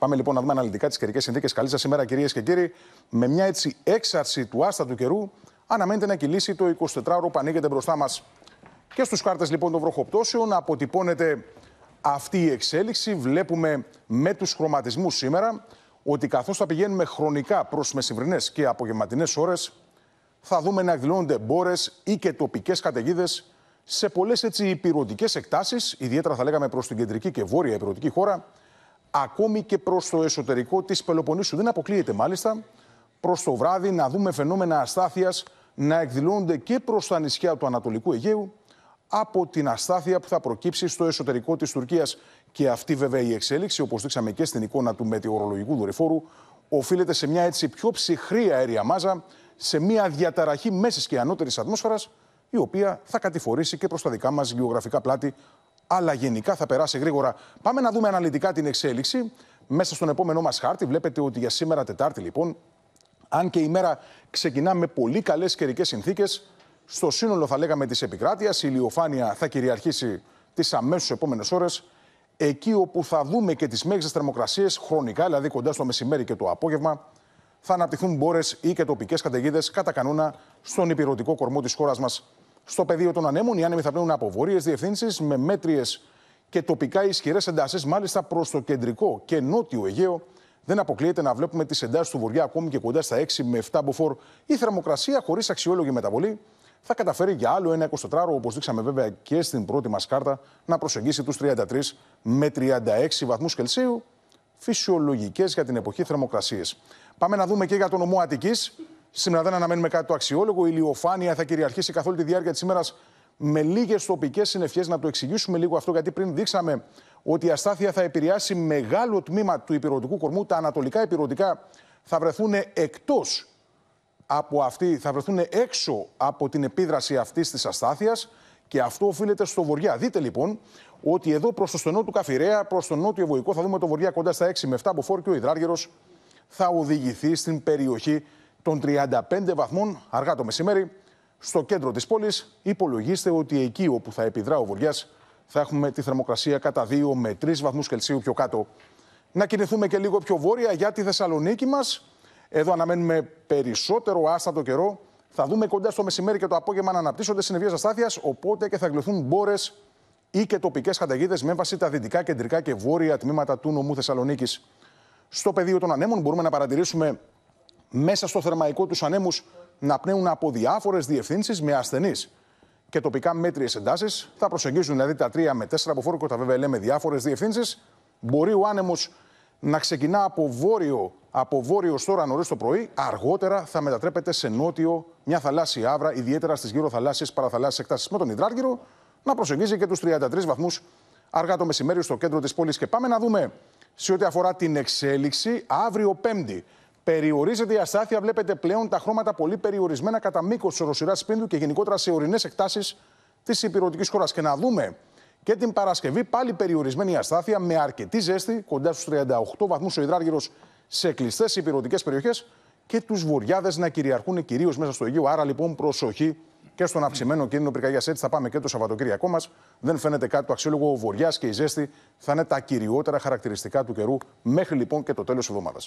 Πάμε λοιπόν να δούμε αναλυτικά τις καιρικές συνθήκες. Καλή σας ημέρα, κυρίες και κύριοι. Με μια έτσι έξαρση του άστατου καιρού, αναμένεται να κυλήσει το 24ωρο που ανοίγεται μπροστά μας. Και στους κάρτες λοιπόν των βροχοπτώσεων αποτυπώνεται αυτή η εξέλιξη. Βλέπουμε με τους χρωματισμούς σήμερα ότι καθώς θα πηγαίνουμε χρονικά προς μεσημβρινές και απογευματινές ώρες, θα δούμε να εκδηλώνονται μπόρες ή και τοπικές καταιγίδες σε πολλές έτσι υπηρετικές εκτάσεις, ιδιαίτερα θα λέγαμε προς την κεντρική και βόρεια υπηρετική χώρα ακόμη και προς το εσωτερικό της Πελοποννήσου. Δεν αποκλείεται μάλιστα προς το βράδυ να δούμε φαινόμενα αστάθειας να εκδηλώνονται και προς τα νησιά του Ανατολικού Αιγαίου από την αστάθεια που θα προκύψει στο εσωτερικό της Τουρκίας. Και αυτή βέβαια η εξέλιξη, όπως δείξαμε και στην εικόνα του μετεωρολογικού δορυφόρου, οφείλεται σε μια έτσι πιο ψυχρή αέρια μάζα, σε μια διαταραχή μέσης και ανώτερης ατμόσφαιρας, η οποία θα κατηφορήσει και προς τα δικά μας γεωγραφικά πλάτη αλλά γενικά θα περάσει γρήγορα. Πάμε να δούμε αναλυτικά την εξέλιξη. Μέσα στον επόμενό μας χάρτη βλέπετε ότι για σήμερα Τετάρτη λοιπόν, αν και η μέρα ξεκινά με πολύ καλές καιρικές συνθήκες, στο σύνολο θα λέγαμε της επικράτειας, η ηλιοφάνεια θα κυριαρχήσει τις αμέσως επόμενες ώρες. Εκεί όπου θα δούμε και τις μέγιστες θερμοκρασίες χρονικά, δηλαδή κοντά στο μεσημέρι και το απόγευμα, θα αναπτυχθούν μπόρες ή και τοπικές καταιγίδες κατά κανόνα στον υπηρετικό κορμό της χώρας μας στο πεδίο των ανέμων, οι άνεμοι θα πλέουν από βόρειε διευθύνσεις με μέτριες και τοπικά ισχυρές εντάσεις, μάλιστα προς το κεντρικό και νότιο Αιγαίο. Δεν αποκλείεται να βλέπουμε τις εντάσεις του Βουριά, ακόμη και κοντά στα 6 με 7 μποφόρ. Η θερμοκρασία, χωρίς αξιόλογη μεταβολή, θα καταφέρει για άλλο ένα 24ωρο, όπως δείξαμε βέβαια και στην πρώτη μας κάρτα, να προσεγγίσει τους 33 με 36 βαθμούς Κελσίου. Φυσιολογικές για την εποχή θερμοκρασίες. Πάμε να δούμε και για τον νομό Αττικής. Σήμερα δεν αναμένουμε κάτι το αξιόλογο. Η ηλιοφάνεια θα κυριαρχήσει καθ' όλη τη διάρκεια της ημέρας με λίγες τοπικές συνευχέ. Να το εξηγήσουμε λίγο αυτό, γιατί πριν δείξαμε ότι η αστάθεια θα επηρεάσει μεγάλο τμήμα του υπηρετικού κορμού. Τα ανατολικά υπηρετικά θα βρεθούν εκτός από αυτή, θα βρεθούν έξω από την επίδραση αυτής της αστάθειας και αυτό οφείλεται στο βοριά. Δείτε λοιπόν ότι εδώ προς το στενό του Καφιρέα, προς τον νότιο βοηγό, θα δούμε το βορειά κοντά στα 6 με 7 από ο υδράργυρος θα οδηγηθεί στην περιοχή των 35 βαθμών αργά το μεσημέρι, στο κέντρο της πόλης υπολογίστε ότι εκεί όπου θα επιδρά ο βοριάς... θα έχουμε τη θερμοκρασία κατά 2 με 3 βαθμούς Κελσίου πιο κάτω. Να κινηθούμε και λίγο πιο βόρεια για τη Θεσσαλονίκη μας. Εδώ αναμένουμε περισσότερο άστατο καιρό. Θα δούμε κοντά στο μεσημέρι και το απόγευμα να αναπτύσσονται συνεβίες αστάθειας... οπότε και θα γλυθούν μπόρες ή και τοπικές καταγίδε με βάση τα δυτικά, κεντρικά και βόρεια τμήματα του νομού Θεσσαλονίκης. Στο πεδίο των ανέμων μπορούμε να παρατηρήσουμε μέσα στο θερμαϊκό τους ανέμους να πνέουν από διάφορες διευθύνσεις με ασθενείς και τοπικά μέτριες εντάσεις. Θα προσεγγίζουν δηλαδή τα 3 με 4 τα βέβαια λέμε διάφορες διευθύνσεις. Μπορεί ο άνεμος να ξεκινά από βόρειο, από βόρειο τώρα νωρίς το πρωί, αργότερα θα μετατρέπεται σε νότιο, μια θαλάσσια άβρα, ιδιαίτερα στις γύρω θαλάσσιες παραθαλάσσιες εκτάσεις με τον υδράργυρο, να προσεγγίζει και τους 33 βαθμούς αργά το μεσημέρι στο κέντρο της πόλης. Και πάμε να δούμε σε ό,τι αφορά την εξέλιξη αύριο Πέμπτη. Περιορίζεται η αστάθεια. Βλέπετε πλέον τα χρώματα πολύ περιορισμένα κατά μήκος της οροσυράς σπίνδου και γενικότερα σε ορεινές εκτάσεις της υπηρετικής χώρας. Και να δούμε και την Παρασκευή πάλι περιορισμένη η αστάθεια με αρκετή ζέστη, κοντά στους 38 βαθμούς ο υδράργυρος σε κλειστές υπηρετικές περιοχές και τους βορειάδε να κυριαρχούν κυρίως μέσα στο Αιγαίο. Άρα λοιπόν προσοχή και στον αυξημένο κίνδυνο πυρκαγιάς. Έτσι θα πάμε και το Σαββατοκύριακό μας. Δεν φαίνεται κάτι το αξιόλογο. Ο βορειά και η ζέστη θα είναι τα κυριότερα χαρακτηριστικά του καιρού μέχρι λοιπόν και το τέλος εβδομάδα.